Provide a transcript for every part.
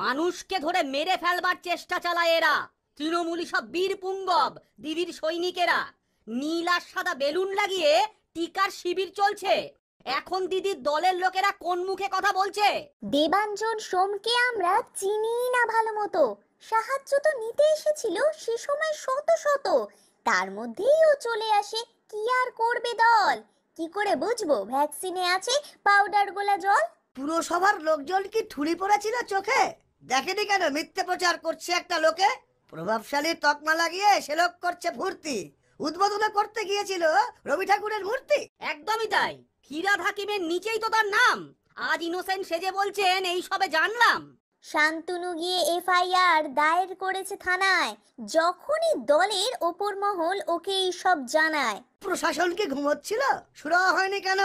মানুষকে ধরে মেরে ফেলবার চেষ্টা চালায় এরা তৃণমূলী সব বীর পুঙ্গব দিদির সৈনিকেরা নীল আর সাদা বেলুন লাগিয়ে টিকার শিবির চলছে এখন দিদির দলের লোকেরা কোন মুখে কথা বলছে দেবাঞ্জন সোমকে আমরা চিনি না ভালো মতো সাহায্য তো নিতে এসেছিল সে সময় শত শত তার মধ্যেই ও চলে আসে কি আর করবে দল কি করে বুঝবো ভ্যাকসিনে আছে পাউডার গোলা জল পুরসভার লোকজন কি থুড়ি পড়েছিল চোখে দেখেনি কেন মিথ্যে প্রচার করছে একটা লোকে প্রভাবশালী তকমা লাগিয়ে সে লোক করছে ভর্তি উদ্বোধন করতে গিয়েছিল রবি ঠাকুরের মূর্তি একদমই তাই হীরা হাকিমের নিচেই তো তার নাম আজ ইনোসেন্ট সেজে বলছেন এই সবে জানলাম শান্তনু গিয়ে এফআইআর দায়ের করেছে থানায় যখনই দলের ওপর মহল ওকে এই সব জানায় প্রশাসন কি ঘুমোচ্ছিল সুরা হয়নি কেন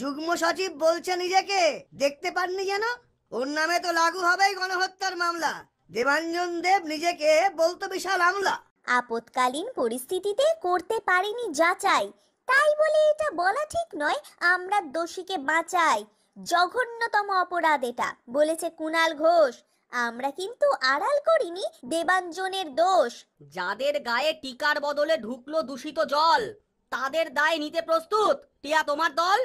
যুগ্ম সচিব বলছে নিজেকে দেখতে পাননি যেন ওর নামে তো লাগু হবেই গণহত্যার মামলা দেবাঞ্জন দেব নিজেকে বলতো বিশাল আমলা আপতকালীন পরিস্থিতিতে করতে পারিনি যাচাই তাই বলে এটা বলা ঠিক নয় আমরা দোষীকে বাঁচাই জঘন্যতম অপরাধ এটা বলেছে কুণাল ঘোষ আমরা কিন্তু আড়াল করিনি দেবাঞ্জনের দোষ যাদের গায়ে টিকার বদলে ঢুকলো দূষিত জল তাদের দায় নিতে প্রস্তুত টিয়া তোমার দল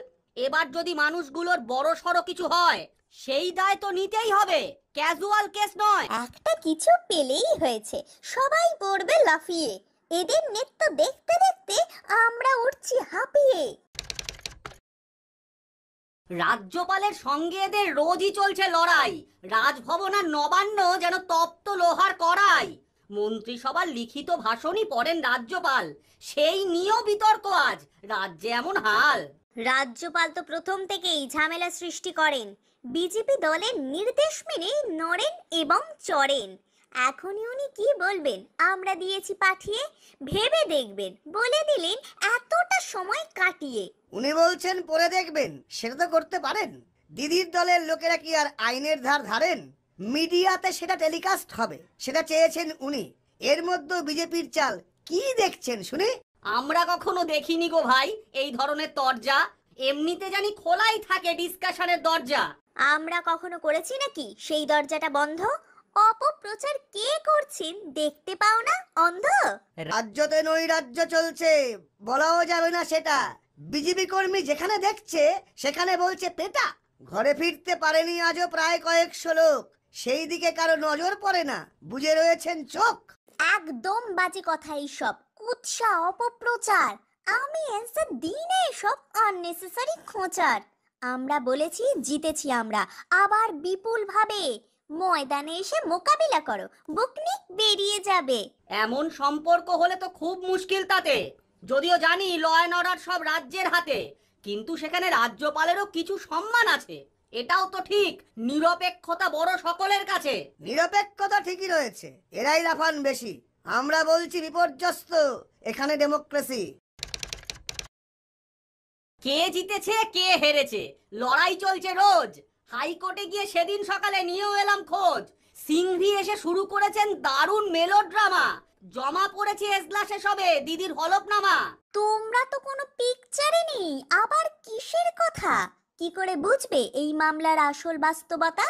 এবার যদি মানুষগুলোর বড় সড়ো কিছু হয় সেই দায় তো নিতেই হবে ক্যাজুয়াল কেস নয় একটা কিছু পেলেই হয়েছে সবাই পড়বে লাফিয়ে এদের নেত্য দেখতে দেখতে আমরা উঠছি হাঁপিয়ে রাজ্যপালের সঙ্গে এদের রোজই চলছে লড়াই রাজভবন আর নবান্ন যেন তপ্ত লোহার করাই মন্ত্রিসভার লিখিত ভাষণই পড়েন রাজ্যপাল সেই নিয়েও বিতর্ক আজ রাজ্যে এমন হাল রাজ্যপাল তো প্রথম থেকেই ঝামেলা সৃষ্টি করেন বিজেপি দলের নির্দেশ মেনে নড়েন এবং চড়েন এখনই উনি কি বলবেন আমরা দিয়েছি পাঠিয়ে ভেবে দেখবেন বলে দিলেন এতটা সময় কাটিয়ে উনি বলছেন পরে দেখবেন সেটা তো করতে পারেন দিদির দলের লোকেরা কি আর আইনের ধার ধারেন মিডিয়াতে সেটা টেলিকাস্ট হবে সেটা চেয়েছেন উনি এর মধ্যে বিজেপির চাল কি দেখছেন শুনে আমরা কখনো দেখিনি গো ভাই এই ধরনের দরজা এমনিতে জানি খোলাই থাকে ডিসকাশনের দরজা আমরা কখনো করেছি নাকি সেই দরজাটা বন্ধ অপপ্রচার কে করছেন দেখতে পাও না অন্ধ রাজ্যতে নৈরাজ্য চলছে বলাও যাবে না সেটা বিজেপি কর্মী যেখানে দেখছে সেখানে বলছে পেটা ঘরে ফিরতে পারেনি আজও প্রায় কয়েকশো লোক সেই দিকে কারো নজর পড়ে না বুঝে রয়েছেন চোখ একদম বাজে কথা এইসব কুৎসা অপপ্রচার আমি অ্যান্সার দিই না এসব আননেসেসারি খোঁচার আমরা বলেছি জিতেছি আমরা আবার বিপুলভাবে ময়দানে এসে মোকাবিলা করো বুকনিক বেরিয়ে যাবে এমন সম্পর্ক হলে তো খুব মুশকিল তাতে যদিও জানি ল অর্ডার সব রাজ্যের হাতে কিন্তু সেখানে রাজ্যপালেরও কিছু সম্মান আছে এটাও তো ঠিক নিরপেক্ষতা বড় সকলের কাছে নিরপেক্ষতা ঠিকই রয়েছে এরাই লাফান বেশি আমরা বলছি বিপর্যস্ত এখানে ডেমোক্রেসি কে জিতেছে কে হেরেছে লড়াই চলছে রোজ হাইকোর্টে গিয়ে সেদিন সকালে নিয়েও এলাম খোঁজ সিংভি এসে শুরু করেছেন দারুণ ড্রামা জমা পড়েছে এজলাসে সবে দিদির হলফনামা তোমরা তো কোনো পিকচারে নেই আবার কিসের কথা কি করে বুঝবে এই মামলার আসল বাস্তবতা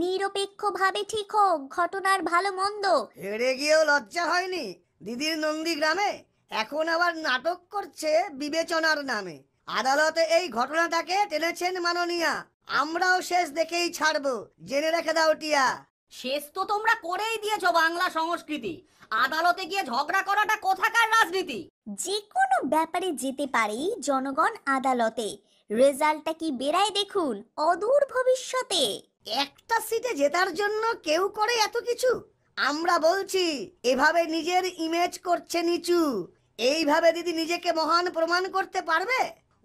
নিরপেক্ষভাবে ঠিক হোক ঘটনার ভালো মন্দ হেরে গিয়েও লজ্জা হয়নি দিদির নন্দী গ্রামে এখন আবার নাটক করছে বিবেচনার নামে আদালতে এই ঘটনাটাকে টেনেছেন মাননীয়া আমরাও শেষ দেখেই ছাড়বো জেনে রেখে দাও টিয়া শেষ তো তোমরা করেই দিয়েছো বাংলা সংস্কৃতি আদালতে গিয়ে ঝগড়া করাটা কোথাকার রাজনীতি যে কোনো ব্যাপারে যেতে পারে জনগণ আদালতে রেজাল্টটা কি বেরায় দেখুন অদূর ভবিষ্যতে একটা সিটে জেতার জন্য কেউ করে এত কিছু আমরা বলছি এভাবে নিজের ইমেজ করছে নিচু এইভাবে দিদি নিজেকে মহান প্রমাণ করতে পারবে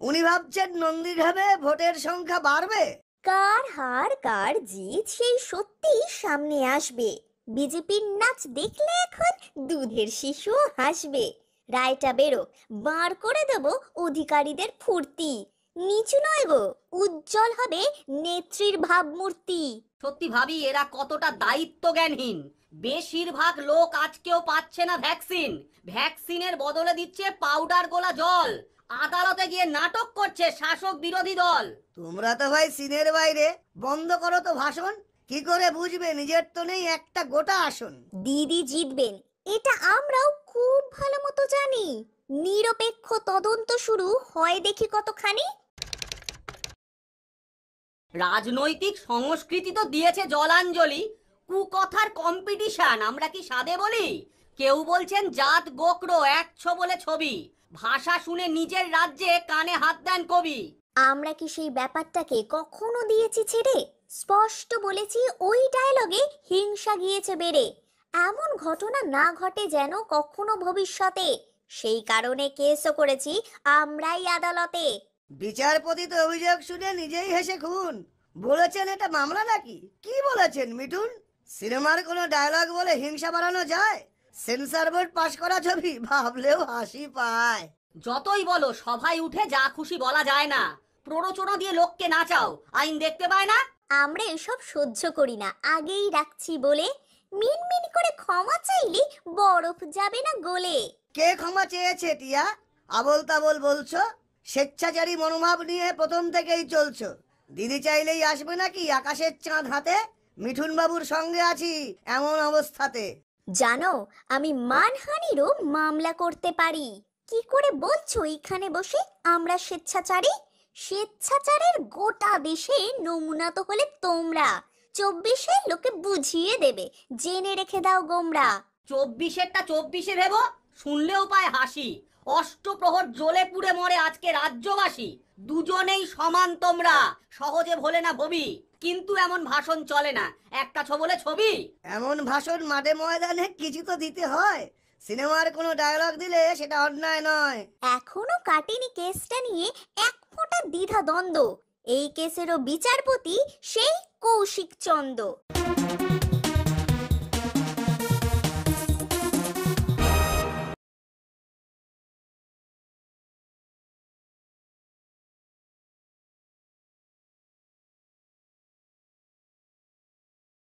উনি ভাবছেন নন্দীগ্রামে ভোটের সংখ্যা বাড়বে কার হার কার জিত সেই সত্যিই সামনে আসবে বিজেপির নাচ দেখলে এখন দুধের শিশু হাসবে রায়টা বেরো বার করে দেব অধিকারীদের ফুর্তি নিচু নয় গো উজ্জ্বল হবে নেত্রীর ভাবমূর্তি সত্যি ভাবি এরা কতটা দায়িত্ব জ্ঞানহীন বেশিরভাগ লোক আজকেও পাচ্ছে না ভ্যাকসিন ভ্যাকসিনের বদলে দিচ্ছে পাউডার গোলা জল আদালতে গিয়ে নাটক করছে শাসক বিরোধী দল তোমরা তো ভাই সিনের বাইরে বন্ধ করো তো ভাষণ কি করে বুঝবে নিজের তো নেই একটা গোটা আসন দিদি জিতবেন এটা আমরাও খুব ভালো মতো জানি নিরপেক্ষ তদন্ত শুরু হয় দেখি কতখানি রাজনৈতিক সংস্কৃতি তো দিয়েছে জলাঞ্জলি কুকথার কম্পিটিশন আমরা কি সাদে বলি কেউ বলছেন জাত গোকরো এক বলে ছবি ভাষা শুনে নিজের রাজ্যে কানে হাত দেন কবি আমরা কি সেই ব্যাপারটাকে কখনো দিয়েছি ছেড়ে স্পষ্ট বলেছি ওই ডায়লগে হিংসা গিয়েছে বেড়ে এমন ঘটনা না ঘটে যেন কখনো ভবিষ্যতে সেই কারণে কেসও করেছি আমরাই আদালতে বিচারপতি তো অভিযোগ শুনে নিজেই হেসে খুন বলেছেন এটা মামলা নাকি কি বলেছেন মিঠুন সিনেমার কোনো ডায়লগ বলে হিংসা বাড়ানো যায় সেন্সার বোর্ড পাশ করা ছবি ভাবলেও হাসি পায় যতই বলো সভায় উঠে যা খুশি বলা যায় না প্ররোচনা দিয়ে লোককে নাচাও আইন দেখতে পায় না আমরা এসব সহ্য করি না আগেই রাখছি বলে মিনমিন করে ক্ষমা চাইলে বরফ যাবে না গোলে কে ক্ষমা চেয়েছে টিয়া আবল তাবল বলছো স্বেচ্ছাচারী মনোভাব নিয়ে প্রথম থেকেই চলছো দিদি চাইলেই আসবে নাকি আকাশের চাঁদ হাতে মিঠুন বাবুর সঙ্গে আছি এমন অবস্থাতে জানো আমি মানহানিরও মামলা করতে পারি কি করে বলছো এখানে বসে আমরা স্বেচ্ছাচারী স্বেচ্ছাচারের গোটা দেশে নমুনা তো হলে তোমরা চব্বিশে লোকে বুঝিয়ে দেবে জেনে রেখে দাও গোমরা চব্বিশেরটা চব্বিশে ভেবো শুনলেও পায় হাসি অষ্টপ্রহর জ্বলে পুড়ে মরে আজকে রাজ্যবাসী দুজনেই সমান তোমরা সহজে ভোলে না ভবি কিন্তু এমন ভাষণ চলে না একটা ছবলে ছবি এমন ভাষণ মাঠে ময়দানে কিছু তো দিতে হয় সিনেমার কোনো ডায়লগ দিলে সেটা অন্যায় নয় এখনো কাটেনি কেসটা নিয়ে এক ফোঁটা দ্বিধা দ্বন্দ্ব এই কেসেরও বিচারপতি সেই কৌশিক চন্দ্র